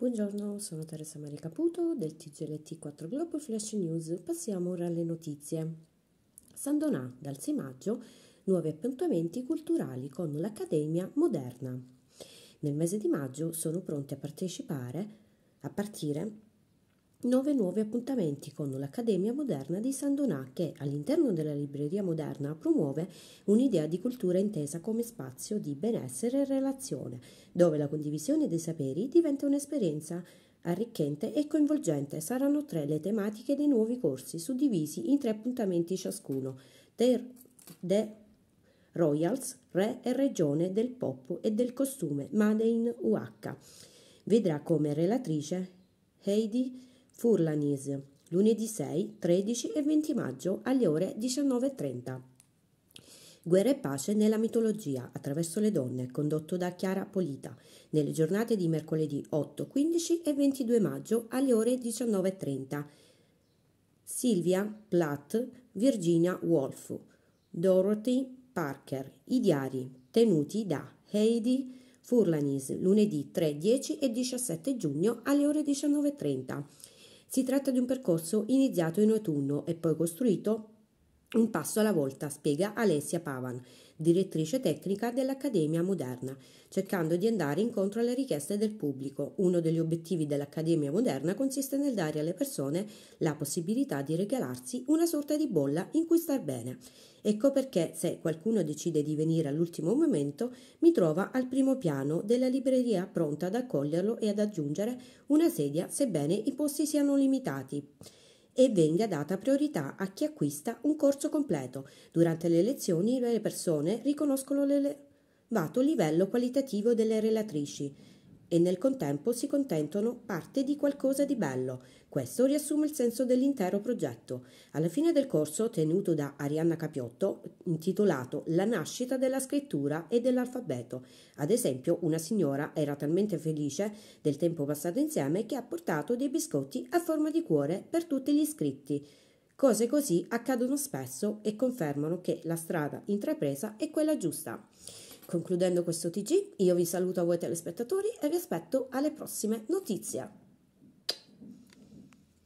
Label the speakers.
Speaker 1: Buongiorno, sono Teresa Maria Caputo del TGLT 4 Globo Flash News. Passiamo ora alle notizie. San Donà, dal 6 maggio, nuovi appuntamenti culturali con l'Accademia Moderna. Nel mese di maggio sono pronti a partecipare, a partire 9 nuovi appuntamenti con l'Accademia Moderna di San Donà che all'interno della Libreria Moderna promuove un'idea di cultura intesa come spazio di benessere e relazione, dove la condivisione dei saperi diventa un'esperienza arricchente e coinvolgente. Saranno tre le tematiche dei nuovi corsi, suddivisi in tre appuntamenti ciascuno. The, the Royals, Re e Regione del Pop e del Costume, Made in UH. Vedrà come relatrice Heidi Furlanese, lunedì 6, 13 e 20 maggio alle ore 19.30. Guerra e pace nella mitologia attraverso le donne, condotto da Chiara Polita, nelle giornate di mercoledì 8, 15 e 22 maggio alle ore 19.30. Silvia Platt, Virginia Woolf, Dorothy Parker, i diari tenuti da Heidi Furlanis lunedì 3, 10 e 17 giugno alle ore 19.30. Si tratta di un percorso iniziato in autunno e poi costruito un passo alla volta, spiega Alessia Pavan, direttrice tecnica dell'Accademia Moderna, cercando di andare incontro alle richieste del pubblico. Uno degli obiettivi dell'Accademia Moderna consiste nel dare alle persone la possibilità di regalarsi una sorta di bolla in cui star bene. Ecco perché se qualcuno decide di venire all'ultimo momento, mi trova al primo piano della libreria pronta ad accoglierlo e ad aggiungere una sedia, sebbene i posti siano limitati e venga data priorità a chi acquista un corso completo. Durante le lezioni le persone riconoscono l'elevato livello qualitativo delle relatrici e nel contempo si contentano parte di qualcosa di bello. Questo riassume il senso dell'intero progetto. Alla fine del corso tenuto da Arianna Capiotto, intitolato La nascita della scrittura e dell'alfabeto, ad esempio una signora era talmente felice del tempo passato insieme che ha portato dei biscotti a forma di cuore per tutti gli iscritti. Cose così accadono spesso e confermano che la strada intrapresa è quella giusta. Concludendo questo TG, io vi saluto a voi telespettatori e vi aspetto alle prossime notizie.